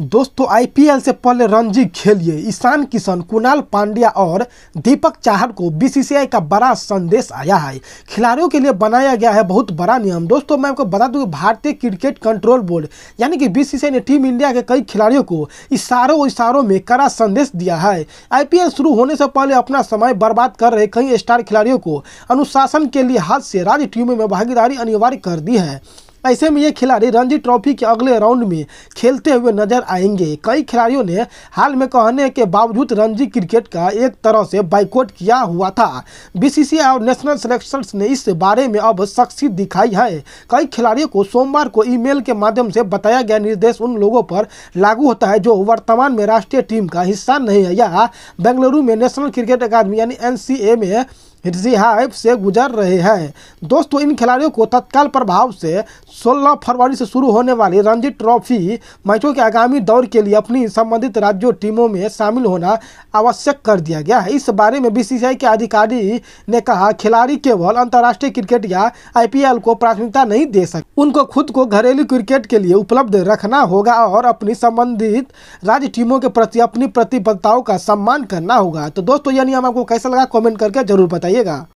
दोस्तों आईपीएल से पहले रणजी खेलिए ईशान किशन कुणाल पांड्या और दीपक चाहर को बीसीसीआई का बड़ा संदेश आया है खिलाड़ियों के लिए बनाया गया है बहुत बड़ा नियम दोस्तों मैं आपको बता दूं कि भारतीय क्रिकेट कंट्रोल बोर्ड यानी कि बीसीसीआई ने टीम इंडिया के कई खिलाड़ियों को इशारों इशारों में कड़ा संदेश दिया है आई शुरू होने से पहले अपना समय बर्बाद कर रहे कई स्टार खिलाड़ियों को अनुशासन के लिहाज से राज्य टीमों में भागीदारी अनिवार्य कर दी है ऐसे में ये खिलाड़ी रणजी ट्रॉफी के अगले राउंड में खेलते हुए नजर आएंगे कई खिलाड़ियों ने हाल में कहने के बावजूद रणजी क्रिकेट का एक तरह से बाइकआउट किया हुआ था बीसीसीआई और नेशनल सिलेक्शन ने इस बारे में अब शख्सियत दिखाई है कई खिलाड़ियों को सोमवार को ईमेल के माध्यम से बताया गया निर्देश उन लोगों पर लागू होता है जो वर्तमान में राष्ट्रीय टीम का हिस्सा नहीं है या बेंगलुरु में नेशनल क्रिकेट अकादमी यानी एन में हिटजीहाइफ से गुजर रहे हैं दोस्तों इन खिलाड़ियों को तत्काल प्रभाव से 16 फरवरी से शुरू होने वाली रणजी ट्रॉफी मैचों के आगामी दौर के लिए अपनी संबंधित राज्यों टीमों में शामिल होना आवश्यक कर दिया गया है इस बारे में बीसीसीआई के अधिकारी ने कहा खिलाड़ी केवल अंतर्राष्ट्रीय क्रिकेट या आई को प्राथमिकता नहीं दे सकते उनको खुद को घरेलू क्रिकेट के लिए उपलब्ध रखना होगा और अपनी संबंधित राज्य टीमों के प्रति अपनी प्रतिबद्धताओं का सम्मान करना होगा तो दोस्तों यह नियम आपको कैसा लगा कॉमेंट करके जरूर बताइए जाइएगा